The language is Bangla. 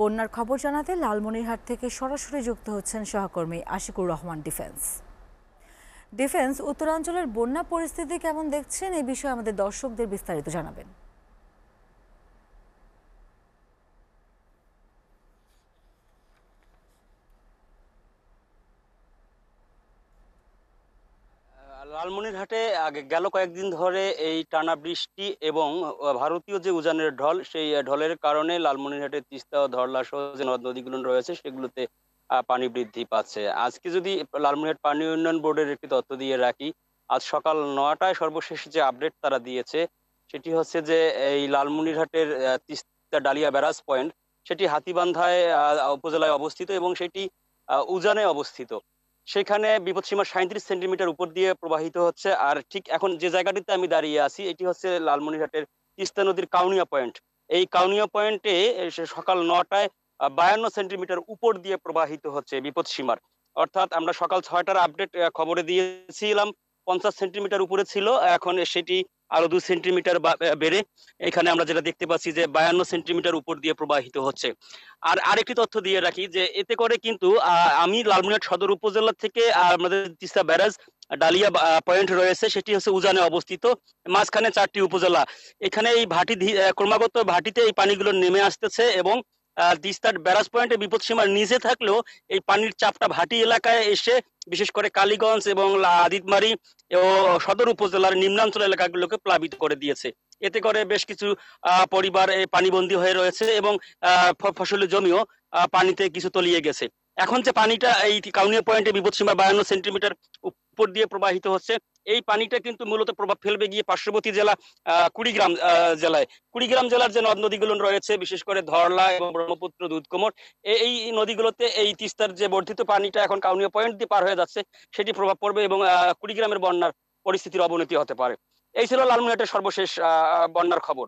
বন্যার খবর জানাতে লালমনিরহাট থেকে সরাসরি যুক্ত হচ্ছেন সহকর্মী আশিকুর রহমান ডিফেন্স ডিফেন্স উত্তরাঞ্চলের বন্যা পরিস্থিতি কেমন দেখছেন এ বিষয়ে আমাদের দর্শকদের বিস্তারিত জানাবেন লালমনিরহাটে গেল কয়েকদিন ধরে এই টানা বৃষ্টি এবং ভারতীয় যে উজানের ঢল সেই ঢলের কারণে লালমনিরহাটের তিস্তা ও ধরলা সহ যে নদ নদীগুলো রয়েছে সেগুলোতে পানি বৃদ্ধি পাচ্ছে আজকে যদি লালমনিরহাট পানি উন্নয়ন বোর্ডের একটি তথ্য দিয়ে রাখি আজ সকাল নয়টায় সর্বশেষ যে আপডেট তারা দিয়েছে সেটি হচ্ছে যে এই লালমনিরহাটের তিস্তা ডালিয়া ব্যারাজ পয়েন্ট সেটি হাতিবান্ধায় উপজেলায় অবস্থিত এবং সেটি উজানে অবস্থিত সেখানে বিপদ সীমা সাঁত্রিশ সেন্টিমিটার উপর দিয়ে প্রবাহিত হচ্ছে আর ঠিক এখন যে জায়গাটিতে আমি দাঁড়িয়ে আছি এটি হচ্ছে লালমনিরহাটের তিস্তা নদীর কাউনিয়া পয়েন্ট এই কাউনিয়া পয়েন্টে সকাল নটায় বায়ান্ন সেন্টিমিটার উপর দিয়ে প্রবাহিত হচ্ছে বিপদ সীমার অর্থাৎ আমরা সকাল ছয়টার আপডেট খবরে দিয়েছিলাম পঞ্চাশ সেন্টিমিটার উপরে ছিল এখন সেটি আরো দু সেন্টিমিটার বেড়ে এখানে আমরা যেটা দেখতে পাচ্ছি যে বায়ান্ন সেন্টিমিটার উপর দিয়ে প্রবাহিত হচ্ছে আর আরেকটি তথ্য দিয়ে রাখি যে এতে করে কিন্তু আমি লালমিনাট সদর উপজেলা থেকে আমাদের তিস্তা ব্যারাজ ডালিয়া পয়েন্ট রয়েছে সেটি হচ্ছে উজানে অবস্থিত মাঝখানে চারটি উপজেলা এখানে এই ভাটি ক্রমাগত ভাটিতে এই পানিগুলো নেমে আসতেছে এবং দিস্তার ব্যারাজ পয়েন্টে বিপদ সীমার নিচে থাকলেও এই পানির চাপটা ভাটি এলাকায় এসে বিশেষ করে কালীগঞ্জ এবং আদিতমারি ও সদর উপজেলার নিম্নাঞ্চল এলাকাগুলোকে প্লাবিত করে দিয়েছে এতে করে বেশ কিছু পরিবার পানিবন্দী হয়ে রয়েছে এবং ফসলের জমিও পানিতে কিছু তলিয়ে গেছে এখন যে পানিটা এই কাউনিয়া পয়েন্টে বিপদসীমা বায়ান্ন সেন্টিমিটার উপর দিয়ে প্রবাহিত হচ্ছে এই পানিটা কিন্তু মূলত প্রভাব ফেলবে গিয়ে পার্শ্ববর্তী জেলা কুড়িগ্রাম জেলায় কুড়িগ্রাম জেলার যে নদ নদীগুলো রয়েছে বিশেষ করে ধরলা এবং ব্রহ্মপুত্র দুধকোমর এই নদীগুলোতে এই তিস্তার যে বর্ধিত পানিটা এখন কাউনীয় পয়েন্ট দিয়ে পার হয়ে যাচ্ছে সেটি প্রভাব পড়বে এবং কুড়িগ্রামের বন্যার পরিস্থিতির অবনতি হতে পারে এই ছিল লালমুনিয়াটের সর্বশেষ বন্যার খবর